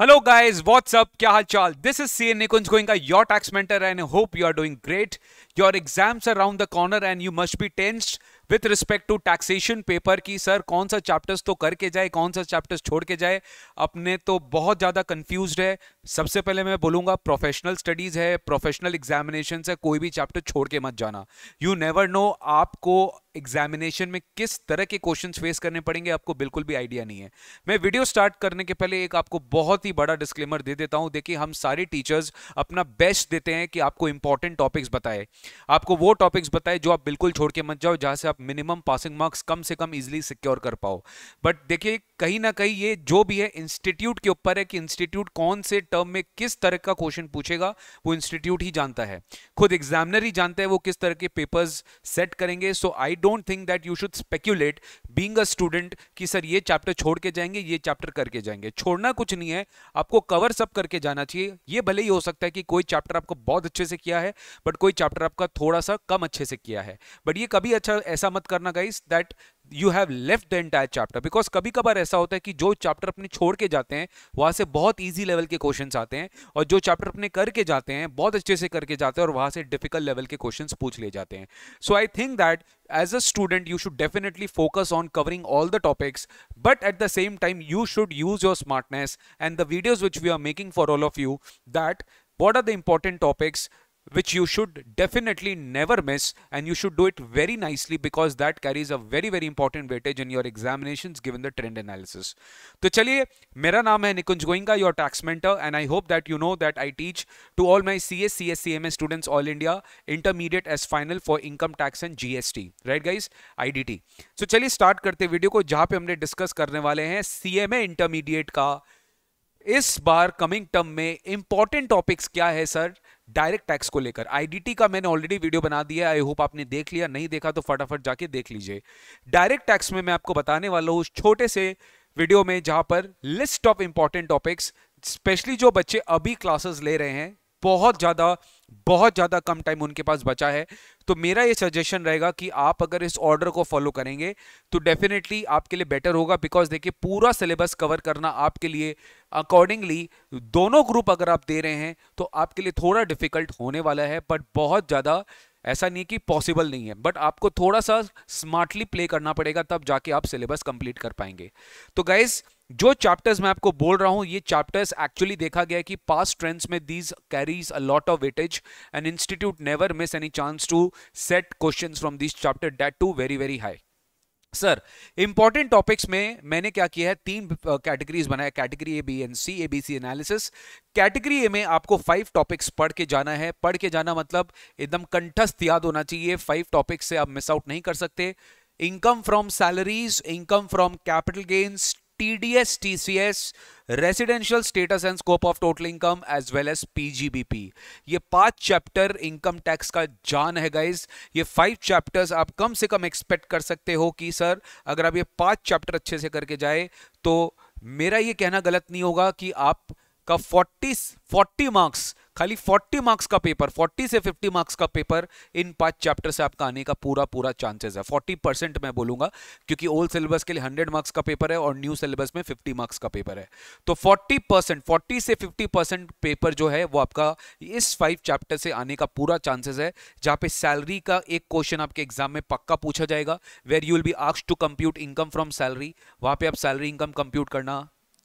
Hello guys, what's up? Kya hal chal? This is CA Nikunj Goenka, your tax mentor and I hope you are doing great. Your exams are around the corner and you must be tensed with respect to taxation paper की sir कौन सा chapters तो करके जाए कौन सा chapters छोड़ के जाए अपने तो बहुत ज़्यादा कन्फ्यूज है सबसे पहले मैं बोलूँगा प्रोफेशनल स्टडीज़ है प्रोफेशनल एग्जामिनेशन है कोई भी चैप्टर छोड़ के मत जाना यू नेवर नो आपको एग्जामिनेशन में किस तरह के क्वेश्चंस फेस करने पड़ेंगे आपको बिल्कुल भी आइडिया नहीं है मैं वीडियो स्टार्ट करने के पहले एक आपको बहुत ही बड़ा डिस्क्लेमर दे देता हूं देखिए हम सारे टीचर्स अपना बेस्ट देते हैं कि आपको इंपॉर्टेंट टॉपिक्स बताए आपको वो टॉपिक्स बताए जो आप बिल्कुल छोड़ के मत जाओ जहां से आप मिनिमम पासिंग मार्क्स कम से कम इजिली सिक्योर कर पाओ बट देखिए कहीं ना कहीं ये जो भी है इंस्टीट्यूट के ऊपर है कि इंस्टीट्यूट कौन से टर्म में किस तरह का क्वेश्चन पूछेगा वो इंस्टीट्यूट ही जानता है खुद एग्जामिनर ही जानता है वो किस तरह के पेपर्स सेट करेंगे so I don't think that you should speculate being a student कि सर ये चैप्टर छोड़ के जाएंगे ये चैप्टर करके जाएंगे छोड़ना कुछ नहीं है आपको कवर सब करके जाना चाहिए ये भले ही हो सकता है कि कोई चैप्टर आपको बहुत अच्छे से किया है बट कोई चैप्टर आपका थोड़ा सा कम अच्छे से किया है बट ये कभी अच्छा ऐसा मत करना guys that you have left the entire chapter because कभी कभार ऐसा होता है कि जो चैप्टर अपने छोड़ के जाते हैं वहां से बहुत ईजी लेवल के क्वेश्चन आते हैं और जो चैप्टर अपने करके जाते हैं बहुत अच्छे से करके जाते हैं और वहां से डिफिकल्ट लेवल के क्वेश्चन पूछ ले जाते हैं so I think that as a student you should definitely focus on covering all the topics but at the same time you should use your smartness and the videos which we are making for all of you that what are the important topics which you should definitely never miss and you should do it very nicely because that carries a वेरी very important weightage in your examinations given the trend analysis तो चलिए मेरा नाम है Nikunj Goenka your tax mentor and I hope that you know that I teach to all my C C S S C M CMS students all India intermediate as final for income tax and GST right guys T so चलिए start करते video को जहां पे हमने discuss करने वाले हैं C M A intermediate का इस बार कमिंग टर्म में इंपॉर्टेंट टॉपिक्स क्या है सर डायरेक्ट टैक्स को लेकर आईडीटी का मैंने ऑलरेडी वीडियो बना दिया आई होप आपने देख लिया नहीं देखा तो फटाफट जाके देख लीजिए डायरेक्ट टैक्स में मैं आपको बताने वाला हूँ छोटे से वीडियो में जहां पर list of important topics specially जो बच्चे अभी क्लासेस ले रहे हैं बहुत ज़्यादा बहुत ज़्यादा कम टाइम उनके पास बचा है तो मेरा ये सजेशन रहेगा कि आप अगर इस ऑर्डर को फॉलो करेंगे तो डेफिनेटली आपके लिए बेटर होगा बिकॉज देखिए पूरा सिलेबस कवर करना आपके लिए अकॉर्डिंगली दोनों ग्रुप अगर आप दे रहे हैं तो आपके लिए थोड़ा डिफिकल्ट होने वाला है बट बहुत ज़्यादा ऐसा नहीं कि पॉसिबल नहीं है बट आपको थोड़ा सा स्मार्टली प्ले करना पड़ेगा तब जाके आप सिलेबस कंप्लीट कर पाएंगे तो गाइज़ जो चैप्टर्स मैं आपको बोल रहा हूं ये चैप्टर्स एक्चुअली देखा गया है कि पास ट्रेंड्स में these carries a lot of weightage and institute never miss any chance to set question from this chapter that too very very high sir important topics में मैंने क्या किया है तीन कैटेगरीज बनाया category A B and C A B C analysis category A में आपको five topics पढ़ के जाना है पढ़ के जाना मतलब एकदम कंठस्थ याद होना चाहिए फाइव टॉपिक्स से आप मिस आउट नहीं कर सकते income from salaries income from capital gains TDS, TCS, residential status and scope of total income as well as PGBP ये पांच चैप्टर इनकम टैक्स का जान है गाइज ये फाइव चैप्टर्स आप कम से कम एक्सपेक्ट कर सकते हो कि सर अगर आप ये पांच चैप्टर अच्छे से करके जाए तो मेरा ये कहना गलत नहीं होगा कि आप का 40 40 मार्क्स खाली 40 मार्क्स का पेपर 40 से 50 मार्क्स का पेपर इन पांच चैप्टर से आपका आने का पूरा पूरा चांसेस है 40 परसेंट मैं बोलूंगा क्योंकि ओल्ड सिलेबस के लिए 100 मार्क्स का पेपर है और न्यू सिलेबस में 50 मार्क्स का पेपर है तो 40 परसेंट फोर्टी से 50 परसेंट पेपर जो है वो आपका इस फाइव चैप्टर से आने का पूरा चांसेस है जहाँ पे सैलरी का एक क्वेश्चन आपके एग्जाम में पक्का पूछा जाएगा वेर यू विल बी आक्स to compute income from salary वहां पर आप सैलरी इनकम कंप्यूट करना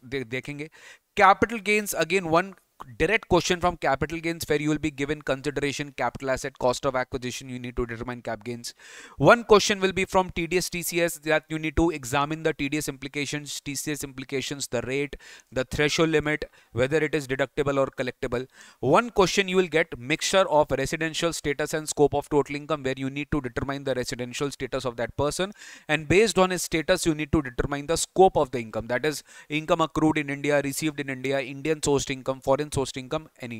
दे, देखेंगे capital gains again one direct question from capital gains where you will be given consideration capital asset cost of acquisition you need to determine cap gains one question will be from tds tcs that you need to examine the tds implications tcs implications the rate the threshold limit whether it is deductible or collectible one question you will get mixture of residential status and scope of total income where you need to determine the residential status of that person and based on his status you need to determine the scope of the income that is income accrued in india received in india indian sourced income foreign in sourced income any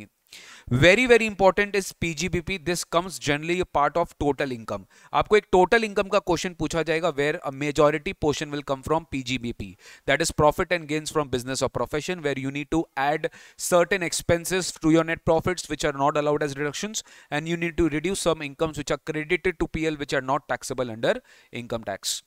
very very important is pgbp this comes generally a part of total income आपको एक total income का question पूछा jayega where a majority portion will come from pgbp that is profit and gains from business or profession where you need to add certain expenses to your net profits which are not allowed as deductions and you need to reduce some incomes which are credited to pl which are not taxable under income tax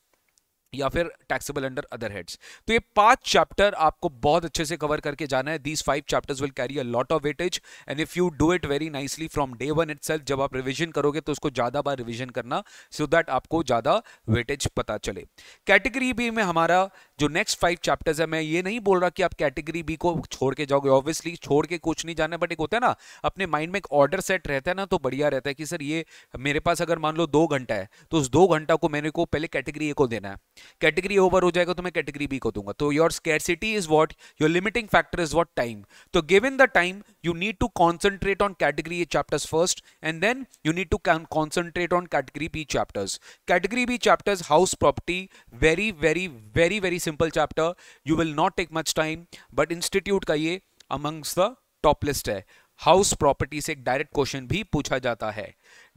या फिर taxable under other heads तो ये पांच chapter आपको बहुत अच्छे से cover करके जाना है these five chapters will carry a lot of weightage and if you do it very nicely from day one it जब आप रिविजन करोगे तो उसको ज्यादा बार रिविजन करना सो so दैट आपको ज्यादा वेटेज पता चले कैटेगरी बी में हमारा जो नेक्स्ट फाइव चैप्टर्स है मैं ये नहीं बोल रहा कि आप कैटेगरी बी को छोड़ के जाओगे ऑब्वियसली छोड़ के कुछ नहीं जाना बट एक होता है ना अपने माइंड में एक ऑर्डर सेट रहता है ना तो बढ़िया रहता है कि सर ये मेरे पास अगर मान लो दो घंटा है तो उस दो घंटा को मैंने को पहले कैटेगरी ए को देना है कैटेगरी ओवर हो जाएगा तो मैं कैटेगरी बी को दूंगा तो your scarcity is what your limiting factor is what time तो give in the time you need to concentrate on category A chapters first and then you need to concentrate on category B chapters category B chapters house property very very very very simple chapter you will not take much time but institute का ये amongst the top list है house property से एक direct question भी पूछा जाता है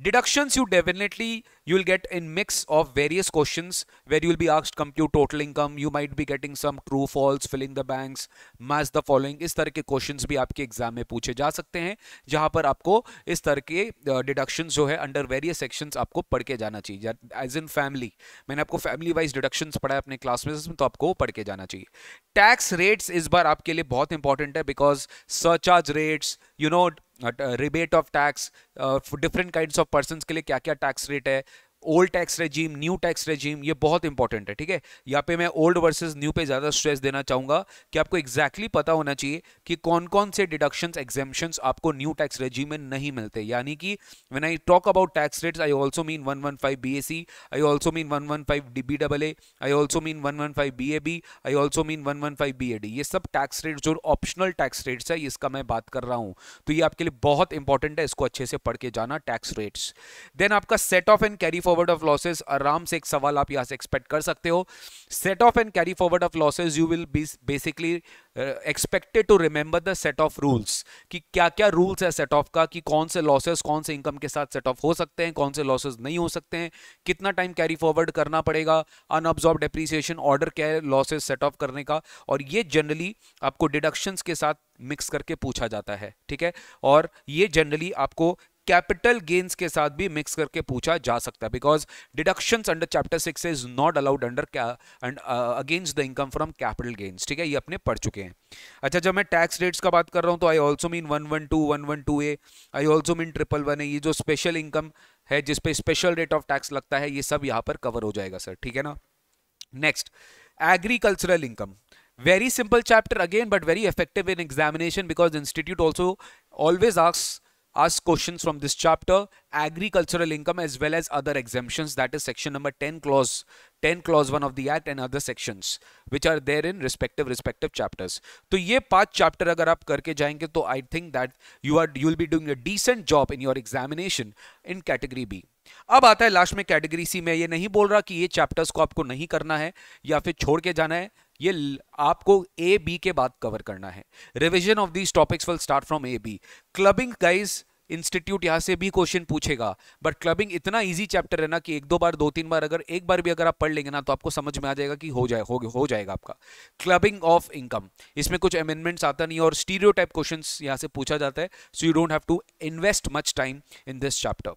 Deductions you definitely you will get in mix of various questions where you will be asked compute total income. You might be getting some true false, filling the banks, match the following. is tarah ke questions भी आपके exam में पूछे जा सकते हैं जहां पर आपको इस तरह के डिडक्शंस जो है अंडर वेरियस सेक्शंस आपको पढ़ के जाना चाहिए एज इन फैमिली मैंने आपको फैमिली वाइज डिडक्शंस पढ़ा है अपने क्लास में to aapko padh ke jana chahiye tax rates is bar aapke liye bahut important hai because surcharge rates you know rebate of tax different kind of person के लिए क्या क्या tax rate है old tax regime new tax regime ये बहुत important है ठीक है यहाँ पे मैं ओल्ड वर्सेस न्यू पे ज़्यादा स्ट्रेस देना चाहूँगा कि आपको एग्जैक्टली exactly पता होना चाहिए कि कौन कौन से डिडक्शंस एग्जेम्पन्स आपको न्यू टैक्स रेजीम में नहीं मिलते यानी कि when I talk about tax rates I also mean one one five B A C I also mean one one five D B double A I also mean one one five B A B I also mean one one five B A D ये सब tax rate जो optional tax rates है इसका मैं बात कर रहा हूँ तो ये आपके लिए बहुत इंपॉर्टेंट है इसको अच्छे से पढ़ के जाना टैक्स रेट्स देन आपका set off and carry for forward of losses आराम से एक सवाल आप यहाँ से एक्सपेक्ट कर सकते हो set off and carry forward of losses you will be basically expected to remember the set of rules कि क्या क्या रूल्स है सेट ऑफ का कि कौन से लॉसेज कौन से इनकम के साथ सेट ऑफ हो सकते हैं कौन से लॉसेज नहीं हो सकते हैं कितना टाइम कैरी फॉरवर्ड करना पड़ेगा अनऑब्जॉर्ब डेप्रीसिएशन ऑर्डर क्या है लॉसेज सेट ऑफ करने का और ये जनरली आपको डिडक्शंस के साथ मिक्स करके पूछा जाता है ठीक है और ये जनरली आपको कैपिटल गेन्स के साथ भी मिक्स करके पूछा जा सकता है because deductions under chapter six is not allowed under against the income from capital gains ठीक है ये अपने पढ़ चुके हैं अच्छा जब मैं टैक्स रेट्स का बात कर रहा हूँ तो I also mean one one two one one two A I also mean triple one A ये जो स्पेशल इनकम है जिसपे स्पेशल रेट ऑफ टैक्स लगता है ये सब यहाँ पर कवर हो जाएगा सर ठीक है ना next agricultural income very simple chapter again but very effective in examination because institute also always ask ask questions from this chapter agricultural income as well as other exemptions that is section number 10 clause 10 clause 1 of the act and other sections which are there in respective respective chapters to ye panch chapter agar aap karke jayenge to i think that you are you will be doing a decent job in your examination in category b अब आता है last में category C में ये नहीं बोल रहा कि ये चैप्टर्स को आपको नहीं करना है या फिर छोड़ के जाना है ये आपको ए बी के बाद कवर करना है revision of these topics will start from A B clubbing guys institute यहाँ से भी क्वेश्चन पूछेगा बट क्लबिंग इतना ईजी चैप्टर है ना कि एक दो बार दो तीन बार अगर एक बार भी अगर आप पढ़ लेंगे ना तो आपको समझ में आ जाएगा कि हो जाए हो, हो जाएगा आपका क्लबिंग ऑफ इनकम इसमें कुछ अमेंडमेंट्स आता नहीं और स्टीरियो टाइप क्वेश्चन यहाँ से पूछा जाता है so you don't have to invest much time in this chapter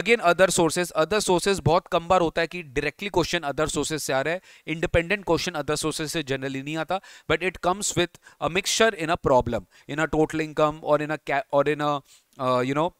again other sources other sources बहुत कम बार होता है कि डायरेक्टली क्वेश्चन अदर सोर्सेज से आ रहा है इंडिपेंडेंट क्वेश्चन अदर सोर्सेज से जनरली नहीं आता but it comes with a mixture in a problem in a total income और इन अ और in a uh, you know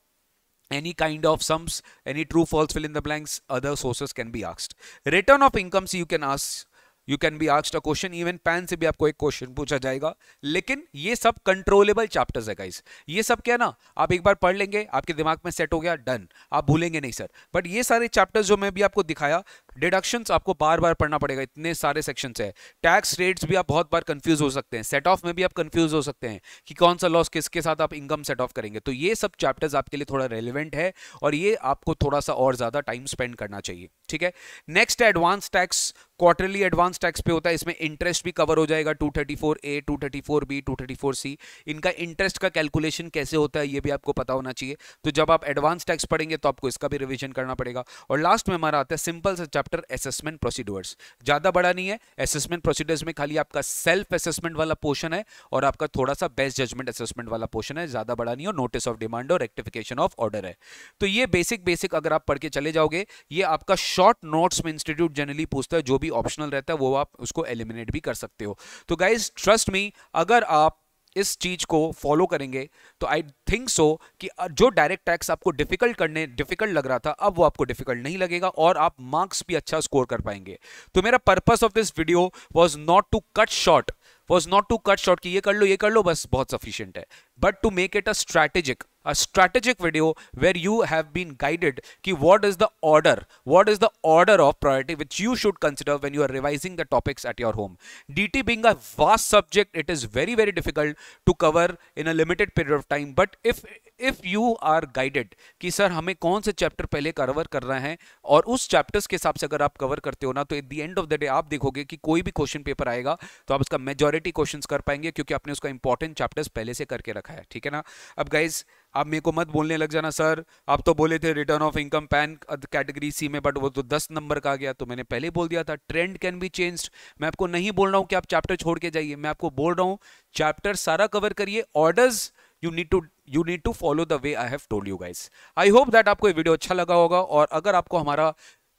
any kind of sums any true false fill in the blanks other sources can be asked return of income से you can ask you can be asked a question even PAN से भी आपको एक question पूछा जाएगा लेकिन ये सब कंट्रोलेबल चैप्टर्स है गाइस ये सब क्या ना आप एक बार पढ़ लेंगे आपके दिमाग में सेट हो गया डन आप भूलेंगे नहीं सर बट ये सारे चैप्टर्स जो मैं भी आपको दिखाया डिडक्शंस आपको बार बार पढ़ना पड़ेगा इतने सारे सेक्शन है टैक्स रेट्स भी आप बहुत बार कंफ्यूज हो सकते हैं सेट ऑफ में भी आप कंफ्यूज हो सकते हैं कि कौन सा लॉस किसके साथ आप इनकम सेट ऑफ करेंगे तो ये सब चैप्टर्स आपके लिए थोड़ा रेलिवेंट है और ये आपको थोड़ा सा और ज़्यादा टाइम स्पेंड करना चाहिए ठीक है next advance tax quarterly advance tax pay होता है इसमें इंटरेस्ट भी कवर हो जाएगा 234 ए 234 बी 234 सी इनका इंटरेस्ट का कैलकुलेशन कैसे होता है ये भी आपको पता होना चाहिए तो जब आप एडवांस टैक्स पढ़ेंगे तो आपको इसका भी रिविजन करना पड़ेगा और लास्ट में हमारा आता है सिंपल सा चैप्टर आफ्टर असेसमेंट प्रोसीडर्स ज़्यादा बड़ा नहीं है असेसमेंट प्रोसीडर्स में खाली आपका सेल्फ असेसमेंट वाला पोर्शन है और आपका थोड़ा सा बेस्ट जजमेंट असेसमेंट वाला पोर्शन है ज़्यादा बड़ा नहीं और नोटिस ऑफ डिमांड और रेक्टिफिकेशन ऑफ ऑर्डर है तो ये बेसिक बेसिक अगर आप पढ़ के चले जाओगे ये आपका शॉर्ट नोट्स में इंस्टीट्यूट जनरली पूछता है जो भी ऑप्शनल रहता है वो आप उसको एलिमिनेट भी कर सकते हो तो गाइज ट्रस्ट मी अगर आप इस चीज़ को फॉलो करेंगे तो आई थिंक सो कि जो डायरेक्ट टैक्स आपको डिफिकल्ट करने डिफिकल्ट लग रहा था अब वो आपको डिफिकल्ट नहीं लगेगा और आप मार्क्स भी अच्छा स्कोर कर पाएंगे तो मेरा purpose of this video was not to cut short was not to cut short कि ये कर लो ये कर लो बस बहुत सफिशियंट है but to make it a strategic a strategic video where you have been guided ki what is the order what is the order of priority which you should consider when you are revising the topics at your home dt being a vast subject it is very very difficult to cover in a limited period of time but if if you are guided कि sir हमें कौन से chapter पहले cover करना है और उस chapters के हिसाब से अगर आप कवर करते हो ना तो at the end of the day आप देखोगे कि कोई भी क्वेश्चन पेपर आएगा तो आप उसका मेजोरिटी क्वेश्चन कर पाएंगे क्योंकि आपने उसका इंपॉर्टेंट चैप्टर्स पहले से करके रखा है ठीक है ना अब गाइज आप मेरे को मत बोलने लग जाना सर आप तो बोले थे return of income PAN category C में बट वो तो दस नंबर का आ गया तो मैंने पहले बोल दिया था ट्रेंड कैन बी चेंज्ड मैं आपको नहीं बोल रहा हूँ कि आप चैप्टर छोड़ के जाइए मैं आपको बोल रहा हूँ चैप्टर सारा कवर करिए orders you need to you need to follow the way I have told you guys I hope that आपको ये वीडियो अच्छा लगा होगा और अगर आपको हमारा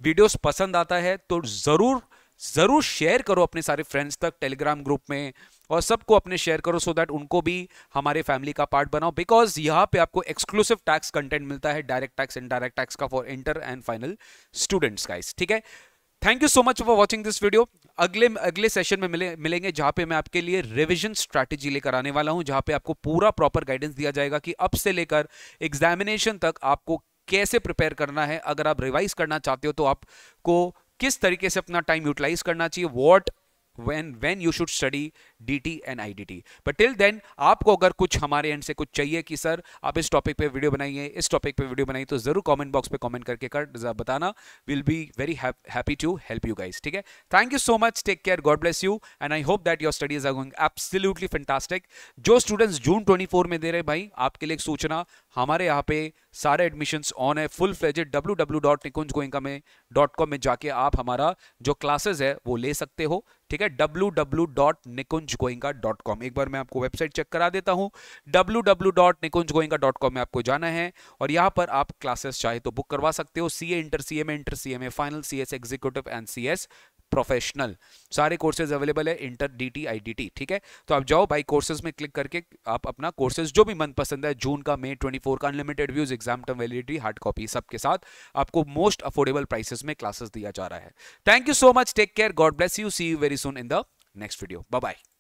वीडियोस पसंद आता है तो ज़रूर ज़रूर शेयर करो अपने सारे फ्रेंड्स तक टेलीग्राम ग्रुप में और सबको अपने शेयर करो सो दैट उनको भी हमारे फैमिली का पार्ट बनाओ बिकॉज यहाँ पे आपको एक्सक्लूसिव टैक्स कंटेंट मिलता है डायरेक्ट टैक्स डायरेक्ट टैक्स का for inter and final students guys ठीक है thank you so much for watching this video अगले अगले सेशन में मिले मिलेंगे जहां पे मैं आपके लिए रिवीजन स्ट्रैटेजी लेकर आने वाला हूं जहां पे आपको पूरा प्रॉपर गाइडेंस दिया जाएगा कि अब से लेकर एग्जामिनेशन तक आपको कैसे प्रिपेयर करना है अगर आप रिवाइज करना चाहते हो तो आपको किस तरीके से अपना टाइम यूटिलाइज करना चाहिए what when when you should study D and I but till then आपको अगर कुछ हमारे एंड से कुछ चाहिए कि सर आप इस टॉपिक पे वीडियो बनाइए इस टॉपिक पे वीडियो बनाइए तो जरूर कमेंट बॉक्स पे कमेंट करके कर बताना will be very happy to help you guys ठीक है thank you so much take care God bless you and I hope that your studies are going absolutely fantastic जो स्टूडेंट्स जून फोर में दे रहे भाई आपके लिए एक सूचना हमारे यहाँ पे सारे एडमिशंस ऑन है full fledged W W dot Nikunj Goenka में डॉट कॉम में जाके आप हमारा जो क्लासेज है वो ले सकते हो ठीक है W W dot Nikunj Nikunj एक बार मैं आपको वेबसाइट चेक करा देता हूं www.nikunjgoinga.com में आपको जाना है और यहां पर आप क्लासेस चाहे तो बुक करवा सकते हो CA inter C inter CMA final CS executive and CS professional सारे कोर्सेज अवेलेबल है इंटर डीटी आईडीटी ठीक है तो आप जाओ भाई कोर्सेज में क्लिक करके आप अपना कोर्सेज जो भी मनपसंद है जून का मई 24 का unlimited views exam term validity hard copy सबके साथ आपको मोस्ट अफोर्डेबल प्राइसेस में क्लासेस दिया जा रहा है thank you so much take care God bless you see you very soon in the next video bye bye